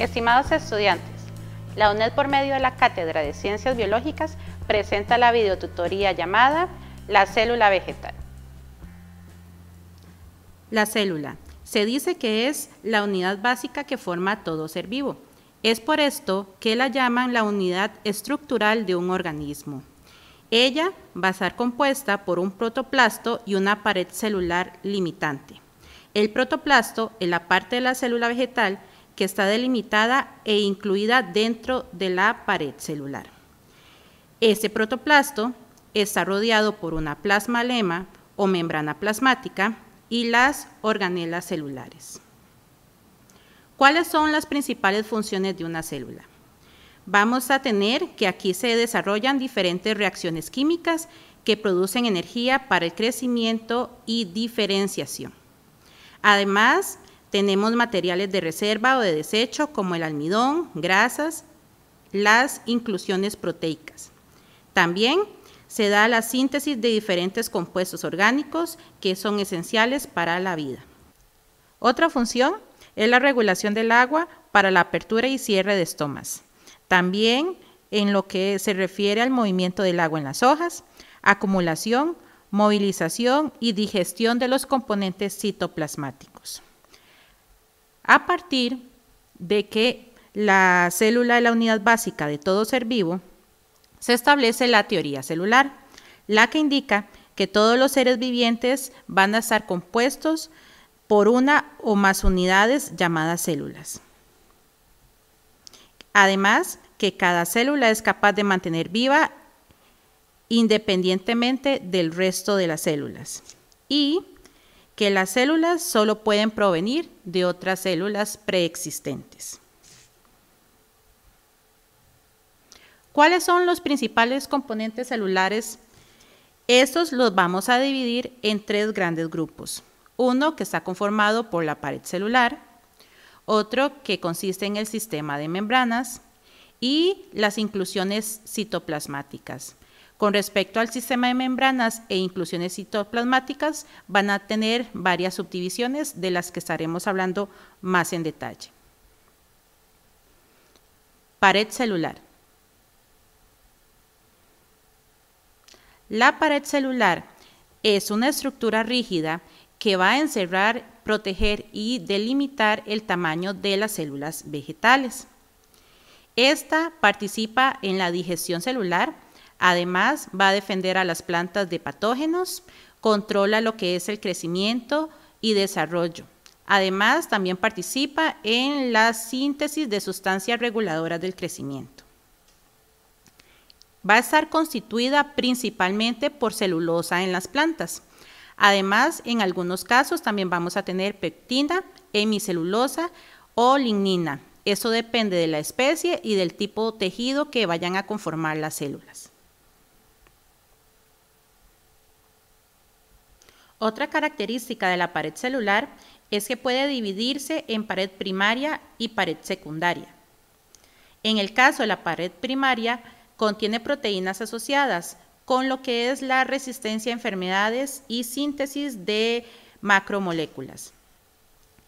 Estimados estudiantes, la UNED por medio de la Cátedra de Ciencias Biológicas presenta la videotutoría llamada La célula vegetal. La célula se dice que es la unidad básica que forma todo ser vivo. Es por esto que la llaman la unidad estructural de un organismo. Ella va a estar compuesta por un protoplasto y una pared celular limitante. El protoplasto es la parte de la célula vegetal que está delimitada e incluida dentro de la pared celular. Este protoplasto está rodeado por una plasmalema o membrana plasmática y las organelas celulares. ¿Cuáles son las principales funciones de una célula? Vamos a tener que aquí se desarrollan diferentes reacciones químicas que producen energía para el crecimiento y diferenciación. Además, tenemos materiales de reserva o de desecho como el almidón, grasas, las inclusiones proteicas. También se da la síntesis de diferentes compuestos orgánicos que son esenciales para la vida. Otra función es la regulación del agua para la apertura y cierre de estomas. También en lo que se refiere al movimiento del agua en las hojas, acumulación, movilización y digestión de los componentes citoplasmáticos a partir de que la célula es la unidad básica de todo ser vivo, se establece la teoría celular, la que indica que todos los seres vivientes van a estar compuestos por una o más unidades llamadas células. Además, que cada célula es capaz de mantener viva independientemente del resto de las células. Y que las células solo pueden provenir de otras células preexistentes. ¿Cuáles son los principales componentes celulares? Estos los vamos a dividir en tres grandes grupos. Uno que está conformado por la pared celular, otro que consiste en el sistema de membranas y las inclusiones citoplasmáticas. Con respecto al sistema de membranas e inclusiones citoplasmáticas, van a tener varias subdivisiones de las que estaremos hablando más en detalle. Pared celular. La pared celular es una estructura rígida que va a encerrar, proteger y delimitar el tamaño de las células vegetales. Esta participa en la digestión celular, Además, va a defender a las plantas de patógenos, controla lo que es el crecimiento y desarrollo. Además, también participa en la síntesis de sustancias reguladoras del crecimiento. Va a estar constituida principalmente por celulosa en las plantas. Además, en algunos casos también vamos a tener pectina, hemicelulosa o lignina. Eso depende de la especie y del tipo de tejido que vayan a conformar las células. Otra característica de la pared celular es que puede dividirse en pared primaria y pared secundaria. En el caso de la pared primaria, contiene proteínas asociadas, con lo que es la resistencia a enfermedades y síntesis de macromoléculas.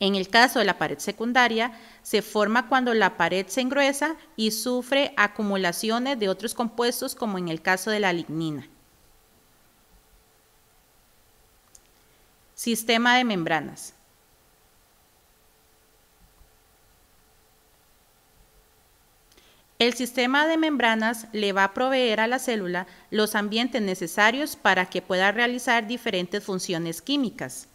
En el caso de la pared secundaria, se forma cuando la pared se engruesa y sufre acumulaciones de otros compuestos, como en el caso de la lignina. Sistema de membranas. El sistema de membranas le va a proveer a la célula los ambientes necesarios para que pueda realizar diferentes funciones químicas.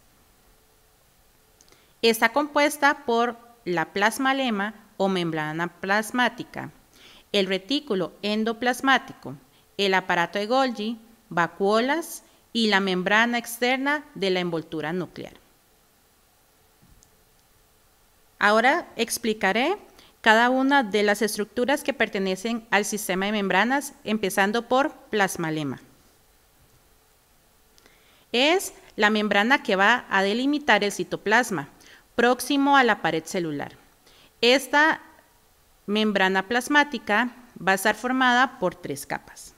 Está compuesta por la plasmalema o membrana plasmática, el retículo endoplasmático, el aparato de Golgi, vacuolas y la membrana externa de la envoltura nuclear. Ahora explicaré cada una de las estructuras que pertenecen al sistema de membranas, empezando por plasmalema. Es la membrana que va a delimitar el citoplasma, próximo a la pared celular. Esta membrana plasmática va a estar formada por tres capas.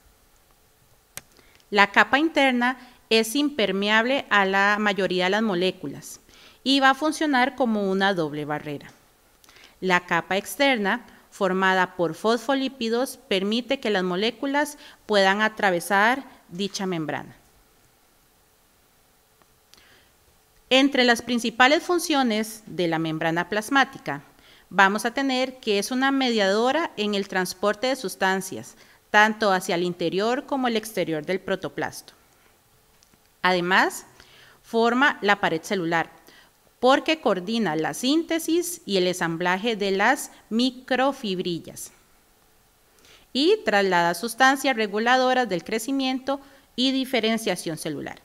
La capa interna es impermeable a la mayoría de las moléculas y va a funcionar como una doble barrera. La capa externa, formada por fosfolípidos, permite que las moléculas puedan atravesar dicha membrana. Entre las principales funciones de la membrana plasmática, vamos a tener que es una mediadora en el transporte de sustancias, tanto hacia el interior como el exterior del protoplasto. Además, forma la pared celular, porque coordina la síntesis y el ensamblaje de las microfibrillas y traslada sustancias reguladoras del crecimiento y diferenciación celular.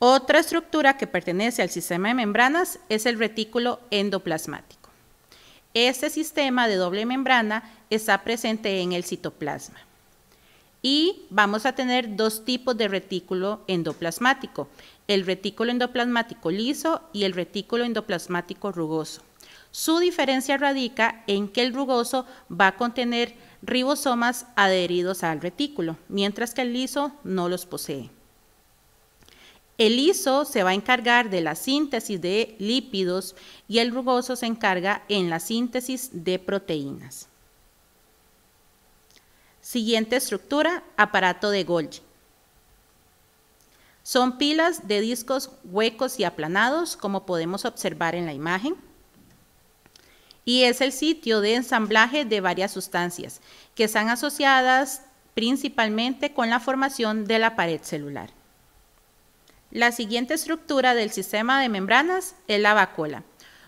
Otra estructura que pertenece al sistema de membranas es el retículo endoplasmático. Este sistema de doble membrana está presente en el citoplasma. Y vamos a tener dos tipos de retículo endoplasmático, el retículo endoplasmático liso y el retículo endoplasmático rugoso. Su diferencia radica en que el rugoso va a contener ribosomas adheridos al retículo, mientras que el liso no los posee. El liso se va a encargar de la síntesis de lípidos y el rugoso se encarga en la síntesis de proteínas. Siguiente estructura, aparato de Golgi. Son pilas de discos huecos y aplanados, como podemos observar en la imagen. Y es el sitio de ensamblaje de varias sustancias que están asociadas principalmente con la formación de la pared celular. La siguiente estructura del sistema de membranas es la vacuola.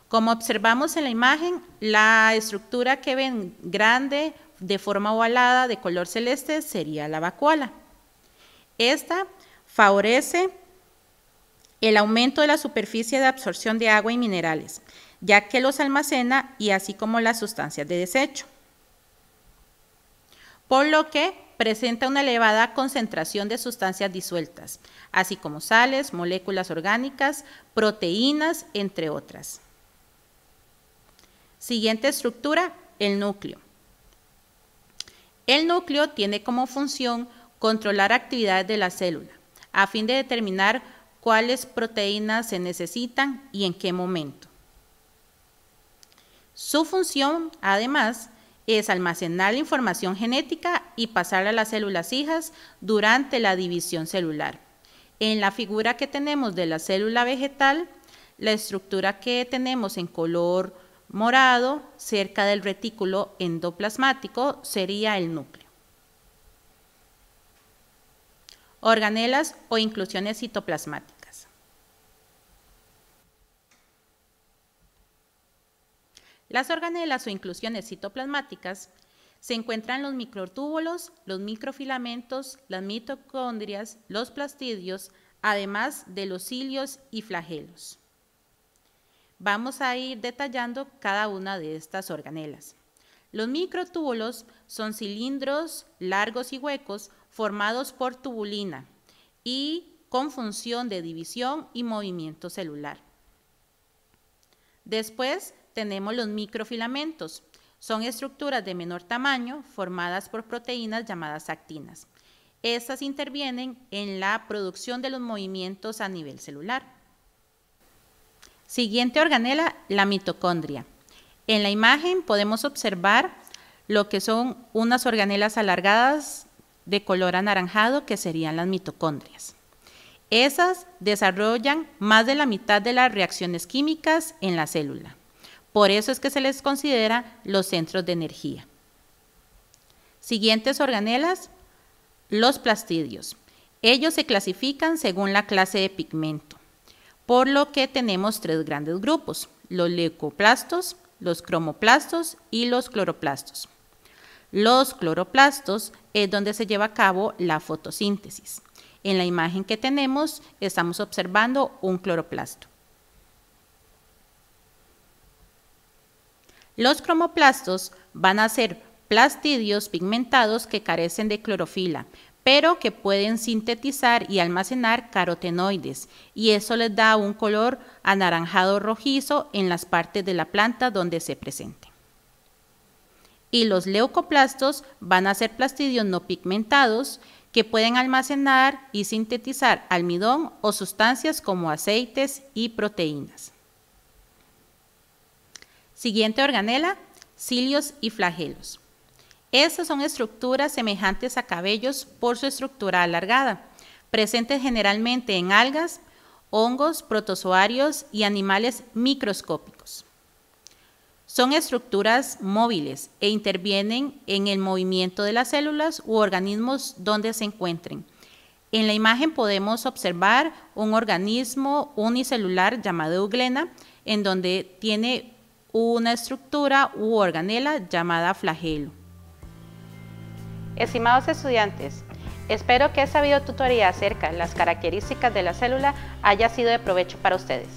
Como observamos en la imagen, la estructura que ven grande, de forma ovalada, de color celeste, sería la vacuola. Esta favorece el aumento de la superficie de absorción de agua y minerales, ya que los almacena y así como las sustancias de desecho por lo que presenta una elevada concentración de sustancias disueltas, así como sales, moléculas orgánicas, proteínas, entre otras. Siguiente estructura, el núcleo. El núcleo tiene como función controlar actividades de la célula, a fin de determinar cuáles proteínas se necesitan y en qué momento. Su función, además, es almacenar la información genética y pasarla a las células hijas durante la división celular. En la figura que tenemos de la célula vegetal, la estructura que tenemos en color morado cerca del retículo endoplasmático sería el núcleo. Organelas o inclusiones citoplasmáticas. Las organelas o inclusiones citoplasmáticas se encuentran los microtúbulos, los microfilamentos, las mitocondrias, los plastidios, además de los cilios y flagelos. Vamos a ir detallando cada una de estas organelas. Los microtúbulos son cilindros largos y huecos formados por tubulina y con función de división y movimiento celular. Después tenemos los microfilamentos. Son estructuras de menor tamaño formadas por proteínas llamadas actinas. Estas intervienen en la producción de los movimientos a nivel celular. Siguiente organela, la mitocondria. En la imagen podemos observar lo que son unas organelas alargadas de color anaranjado que serían las mitocondrias. Esas desarrollan más de la mitad de las reacciones químicas en la célula. Por eso es que se les considera los centros de energía. Siguientes organelas, los plastidios. Ellos se clasifican según la clase de pigmento, por lo que tenemos tres grandes grupos, los leucoplastos, los cromoplastos y los cloroplastos. Los cloroplastos es donde se lleva a cabo la fotosíntesis. En la imagen que tenemos estamos observando un cloroplasto. Los cromoplastos van a ser plastidios pigmentados que carecen de clorofila, pero que pueden sintetizar y almacenar carotenoides, y eso les da un color anaranjado rojizo en las partes de la planta donde se presenten. Y los leucoplastos van a ser plastidios no pigmentados que pueden almacenar y sintetizar almidón o sustancias como aceites y proteínas. Siguiente organela, cilios y flagelos. Estas son estructuras semejantes a cabellos por su estructura alargada, presentes generalmente en algas, hongos, protozoarios y animales microscópicos. Son estructuras móviles e intervienen en el movimiento de las células u organismos donde se encuentren. En la imagen podemos observar un organismo unicelular llamado euglena, en donde tiene una estructura u organela llamada flagelo. Estimados estudiantes, espero que esta tutoría acerca de las características de la célula haya sido de provecho para ustedes.